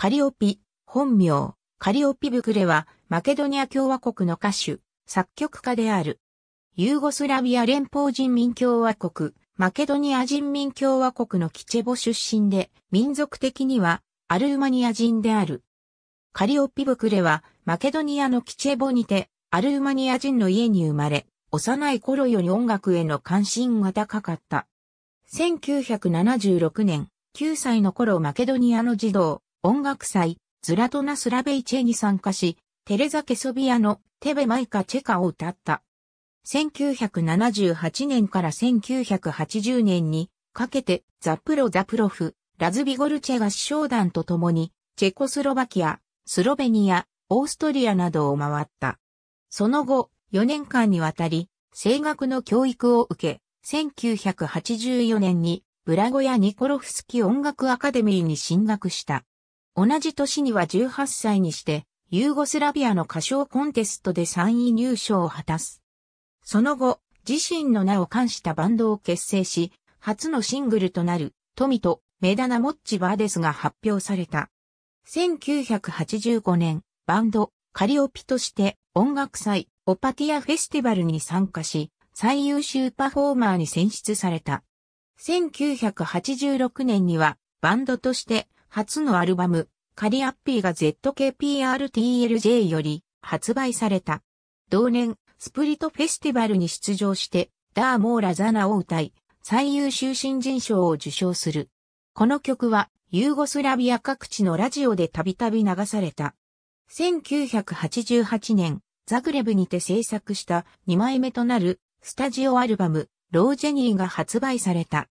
カリオピ、本名、カリオピブクレは、マケドニア共和国の歌手、作曲家である。ユーゴスラビア連邦人民共和国、マケドニア人民共和国のキチェボ出身で、民族的には、アルーマニア人である。カリオピブクレは、マケドニアのキチェボにて、アルーマニア人の家に生まれ、幼い頃より音楽への関心が高かった。1976年、9歳の頃マケドニアの児童、音楽祭、ズラトナスラベイチェに参加し、テレザ・ケソビアのテベ・マイカ・チェカを歌った。1978年から1980年にかけてザ・プロ・ザ・プロフ、ラズビゴルチェが師匠団と共に、チェコスロバキア、スロベニア、オーストリアなどを回った。その後、4年間にわたり、声楽の教育を受け、1984年に、ブラゴやニコロフスキ音楽アカデミーに進学した。同じ年には18歳にして、ユーゴスラビアの歌唱コンテストで3位入賞を果たす。その後、自身の名を冠したバンドを結成し、初のシングルとなる、富とメダナ・モッチ・バーデスが発表された。1985年、バンド、カリオピとして音楽祭、オパティアフェスティバルに参加し、最優秀パフォーマーに選出された。1986年には、バンドとして初のアルバム、カリアッピーが ZKPRTLJ より発売された。同年、スプリットフェスティバルに出場して、ダーモーラザナを歌い、最優秀新人賞を受賞する。この曲は、ユーゴスラビア各地のラジオでたびたび流された。1988年、ザグレブにて制作した2枚目となるスタジオアルバム、ロージェニーが発売された。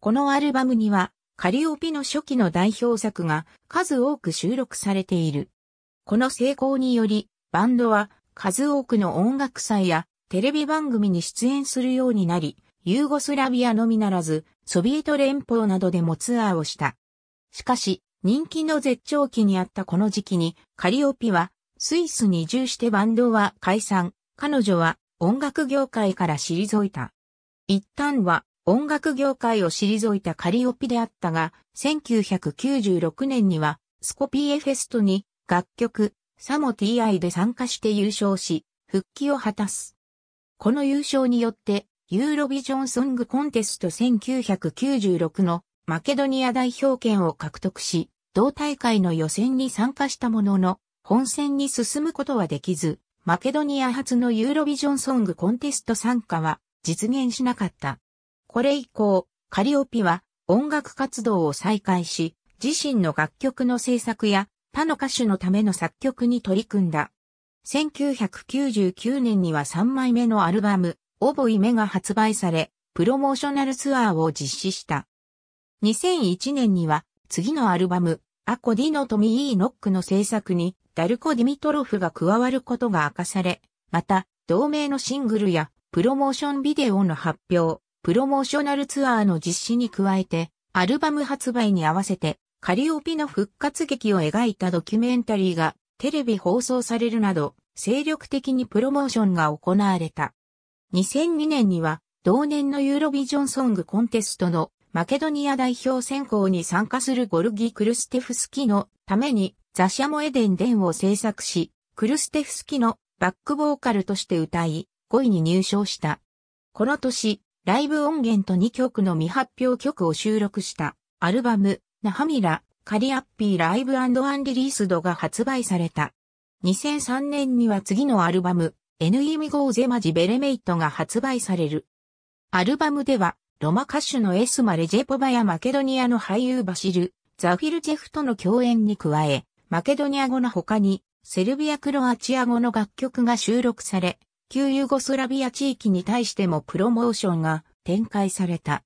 このアルバムには、カリオピの初期の代表作が数多く収録されている。この成功により、バンドは数多くの音楽祭やテレビ番組に出演するようになり、ユーゴスラビアのみならず、ソビエト連邦などでもツアーをした。しかし、人気の絶頂期にあったこの時期に、カリオピは、スイスに移住してバンドは解散、彼女は音楽業界から退いた。一旦は、音楽業界を退いたカリオピであったが、1996年にはスコピエフェストに楽曲、サモ TI で参加して優勝し、復帰を果たす。この優勝によって、ユーロビジョンソングコンテスト1996のマケドニア代表権を獲得し、同大会の予選に参加したものの、本戦に進むことはできず、マケドニア初のユーロビジョンソングコンテスト参加は実現しなかった。これ以降、カリオピは音楽活動を再開し、自身の楽曲の制作や他の歌手のための作曲に取り組んだ。1999年には3枚目のアルバム、オボイメが発売され、プロモーショナルツアーを実施した。2001年には、次のアルバム、アコディノトミーノックの制作に、ダルコ・ディミトロフが加わることが明かされ、また、同名のシングルや、プロモーションビデオの発表、プロモーショナルツアーの実施に加えて、アルバム発売に合わせて、カリオピの復活劇を描いたドキュメンタリーがテレビ放送されるなど、精力的にプロモーションが行われた。2002年には、同年のユーロビジョンソングコンテストのマケドニア代表選考に参加するゴルギ・クルステフスキのためにザシャモエデンデンを制作し、クルステフスキのバックボーカルとして歌い、5位に入賞した。この年、ライブ音源と2曲の未発表曲を収録したアルバム、ナハミラ、カリアッピーライブアンリリースドが発売された。2003年には次のアルバム、N イミゴーゼマジベレメイトが発売される。アルバムでは、ロマ歌手のエスマ・レジェポバやマケドニアの俳優バシル、ザフィルジェフとの共演に加え、マケドニア語の他に、セルビア・クロアチア語の楽曲が収録され、旧ユーゴスラビア地域に対してもプロモーションが展開された。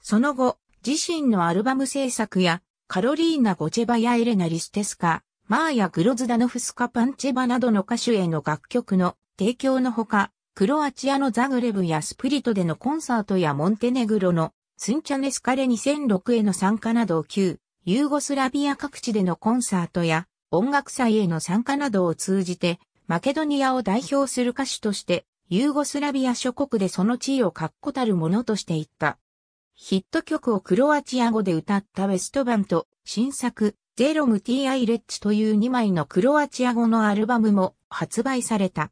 その後、自身のアルバム制作や、カロリーナ・ゴチェバやエレナ・リステスカ、マーヤ・グロズダノフスカ・パンチェバなどの歌手への楽曲の提供のほか、クロアチアのザグレブやスプリトでのコンサートやモンテネグロのスンチャネスカレ2006への参加などを旧ユーゴスラビア各地でのコンサートや音楽祭への参加などを通じてマケドニアを代表する歌手として、ユーゴスラビア諸国でその地位を確固たるものとしていった。ヒット曲をクロアチア語で歌ったウェストバンと、新作、ゼロムティアイ・レッチという2枚のクロアチア語のアルバムも発売された。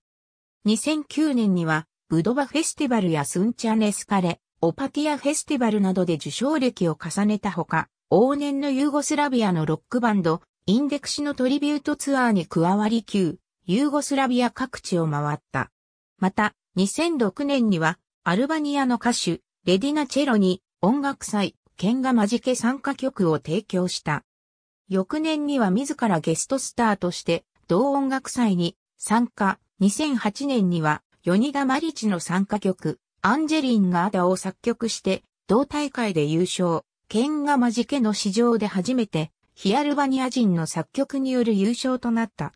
2009年には、ブドバフェスティバルやスンチャネスカレ、オパティアフェスティバルなどで受賞歴を重ねたほか、往年のユーゴスラビアのロックバンド、インデクシのトリビュートツアーに加わり9ユーゴスラビア各地を回った。また、2006年には、アルバニアの歌手、レディナ・チェロに音楽祭、ケンガマジケ参加曲を提供した。翌年には自らゲストスターとして、同音楽祭に参加。2008年には、ヨニダ・マリチの参加曲、アンジェリン・ガーダを作曲して、同大会で優勝。ケンガマジケの史上で初めて、ヒアルバニア人の作曲による優勝となった。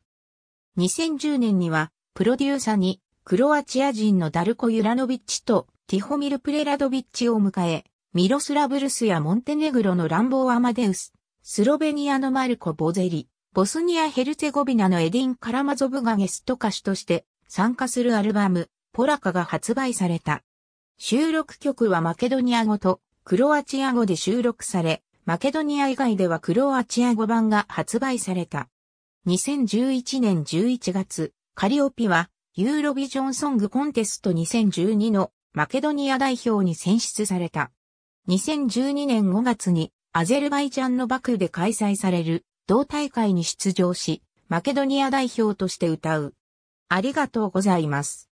2010年には、プロデューサに、クロアチア人のダルコ・ユラノビッチとティホミル・プレラドビッチを迎え、ミロスラブルスやモンテネグロのランボー・アマデウス、スロベニアのマルコ・ボゼリ、ボスニア・ヘルツェゴビナのエディン・カラマゾブがゲスト歌手として参加するアルバム、ポラカが発売された。収録曲はマケドニア語とクロアチア語で収録され、マケドニア以外ではクロアチア語版が発売された。2011年11月、カリオピは、ユーロビジョンソングコンテスト2012のマケドニア代表に選出された。2012年5月にアゼルバイジャンのバクで開催される同大会に出場し、マケドニア代表として歌う。ありがとうございます。